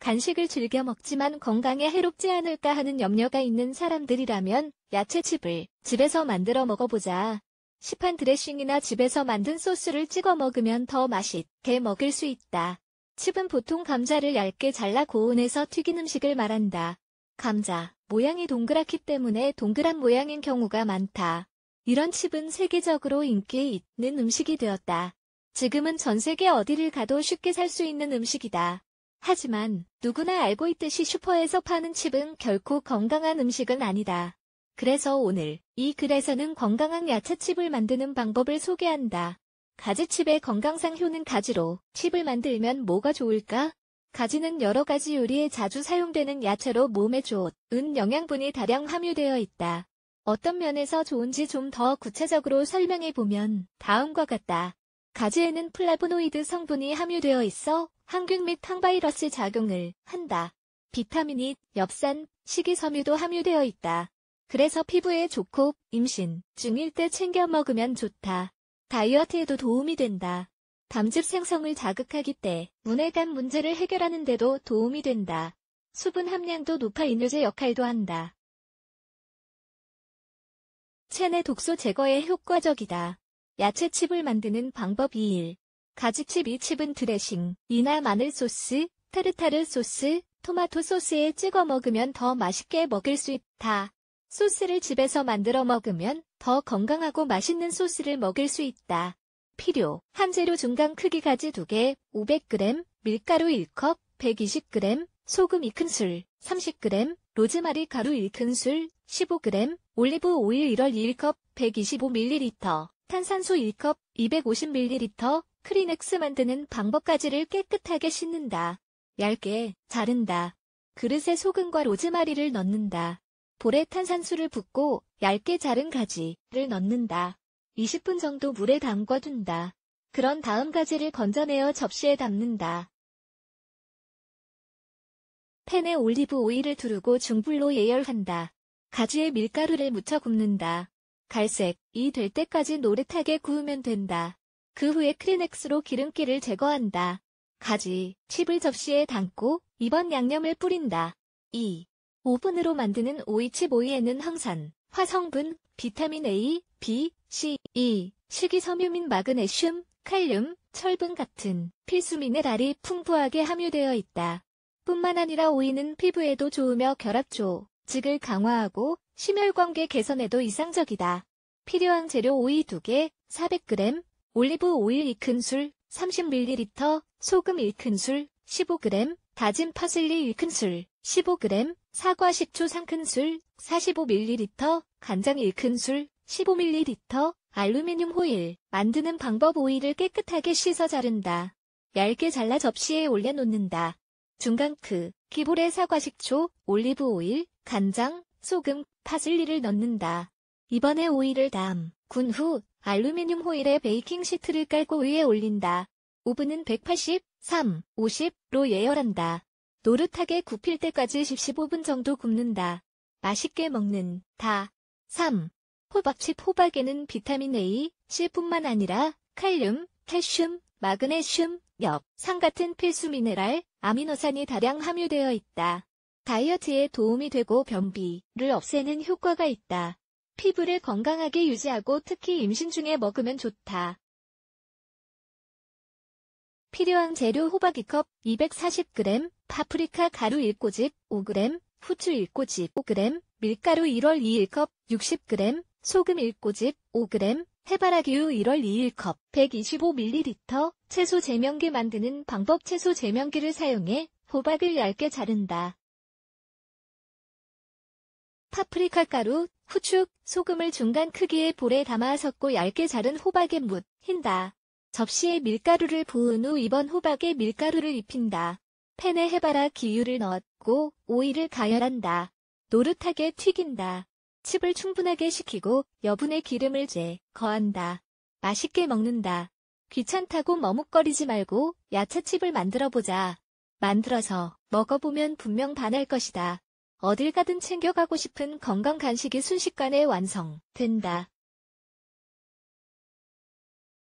간식을 즐겨 먹지만 건강에 해롭지 않을까 하는 염려가 있는 사람들이라면 야채칩을 집에서 만들어 먹어보자. 시판 드레싱이나 집에서 만든 소스를 찍어 먹으면 더 맛있게 먹을 수 있다. 칩은 보통 감자를 얇게 잘라 고온에서 튀긴 음식을 말한다. 감자, 모양이 동그랗기 때문에 동그란 모양인 경우가 많다. 이런 칩은 세계적으로 인기 있는 음식이 되었다. 지금은 전 세계 어디를 가도 쉽게 살 수 있는 음식이다. 하지만 누구나 알고 있듯이 슈퍼에서 파는 칩은 결코 건강한 음식은 아니다. 그래서 오늘 이 글에서는 건강한 야채칩을 만드는 방법을 소개한다. 가지칩의 건강상 효는 가지로 칩을 만들면 뭐가 좋을까? 가지는 여러 가지 요리에 자주 사용되는 야채로 몸에 좋은 영양분이 다량 함유되어 있다. 어떤 면에서 좋은지 좀 더 구체적으로 설명해 보면 다음과 같다. 가지에는 플라보노이드 성분이 함유되어 있어 항균 및 항바이러스 작용을 한다. 비타민 E, 엽산, 식이섬유도 함유되어 있다. 그래서 피부에 좋고 임신 중일 때 챙겨 먹으면 좋다. 다이어트에도 도움이 된다. 담즙 생성을 자극하기 때문에간 문제를 해결하는 데도 도움이 된다. 수분 함량도 높아 인유제 역할도 한다. 체내 독소 제거에 효과적이다. 야채칩을 만드는 방법 2일 가지칩 2칩은 드레싱, 이나 마늘 소스, 타르타르 소스, 토마토 소스에 찍어 먹으면 더 맛있게 먹을 수 있다. 소스를 집에서 만들어 먹으면 더 건강하고 맛있는 소스를 먹을 수 있다. 필요. 한 재료 중간 크기 가지 2개, 500g, 밀가루 1컵, 120g, 소금 2큰술, 30g, 로즈마리 가루 1큰술, 15g, 올리브 오일 1월 1컵, 125ml, 탄산수 1컵, 250ml, 크리넥스 만드는 방법까지를 깨끗하게 씻는다. 얇게 자른다. 그릇에 소금과 로즈마리를 넣는다. 볼에 탄산수를 붓고 얇게 자른 가지를 넣는다. 20분 정도 물에 담궈둔다. 그런 다음 가지를 건져내어 접시에 담는다. 팬에 올리브 오일을 두르고 중불로 예열한다. 가지에 밀가루를 묻혀 굽는다. 갈색이 될 때까지 노릇하게 구우면 된다. 그 후에 크리넥스로 기름기를 제거한다. 가지, 칩을 접시에 담고 이번 양념을 뿌린다. 2. 오븐으로 만드는 오이칩 오이에는 항산, 화성분, 비타민 A, B, C, E, 식이섬유 민 마그네슘, 칼륨, 철분 같은 필수 미네랄이 풍부하게 함유되어 있다. 뿐만 아니라 오이는 피부에도 좋으며 결합조, 즉을 강화하고 심혈관계 개선에도 이상적이다. 필요한 재료 오이 2개, 400g, 올리브 오일 2큰술, 30ml, 소금 1큰술, 15g, 다진 파슬리 1큰술, 15g, 사과 식초 3큰술, 45ml, 간장 1큰술, 15ml, 알루미늄 호일. 만드는 방법 오일을 깨끗하게 씻어 자른다. 얇게 잘라 접시에 올려놓는다. 중간 크, 기볼에 사과 식초, 올리브 오일, 간장, 소금, 파슬리를 넣는다. 이번에 오일을 담군 후 알루미늄 호일에 베이킹 시트를 깔고 위에 올린다. 오븐은 180, 3, 50로 예열한다. 노릇하게 굽힐 때까지 15분 정도 굽는다. 맛있게 먹는 다. 3. 호박치 호박에는 비타민 A, C뿐만 아니라 칼륨, 칼슘, 마그네슘, 엽, 산 같은 필수 미네랄, 아미노산이 다량 함유되어 있다. 다이어트에 도움이 되고 변비를 없애는 효과가 있다. 피부를 건강하게 유지하고 특히 임신 중에 먹으면 좋다. 필요한 재료 호박 2컵 240g, 파프리카 가루 1꼬집 5g, 후추 1꼬집 5g, 밀가루 1월 2일컵 60g, 소금 1꼬집 5g, 해바라기우 1월 2일컵 125ml, 채소 제명기 만드는 방법 채소 제명기를 사용해 호박을 얇게 자른다. 파프리카가루, 후추, 소금을 중간 크기의 볼에 담아 섞고 얇게 자른 호박에 묻힌다. 접시에 밀가루를 부은 후 이번 호박에 밀가루를 입힌다. 팬에 해바라 기유를 넣었고 오이를 가열한다. 노릇하게 튀긴다. 칩을 충분하게 식히고 여분의 기름을 제거한다. 맛있게 먹는다. 귀찮다고 머뭇거리지 말고 야채칩을 만들어 보자. 만들어서 먹어보면 분명 반할 것이다. 어딜 가든 챙겨가고 싶은 건강 간식이 순식간에 완성된다.